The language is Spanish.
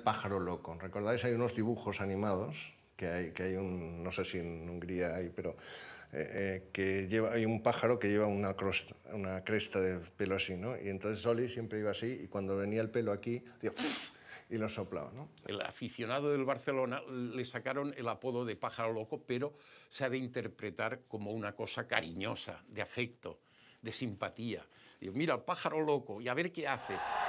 Pájaro loco. ¿Recordáis? Hay unos dibujos animados que hay, que hay un, no sé si en Hungría hay, pero eh, eh, que lleva, hay un pájaro que lleva una, cresta de pelo así, ¿no? Y entonces Oli siempre iba así y cuando venía el pelo aquí, digo, y lo soplaba, ¿no? El aficionado del Barcelona le sacaron el apodo de pájaro loco, pero se ha de interpretar como una cosa cariñosa, de afecto, de simpatía. Digo, mira, el pájaro loco, y a ver qué hace.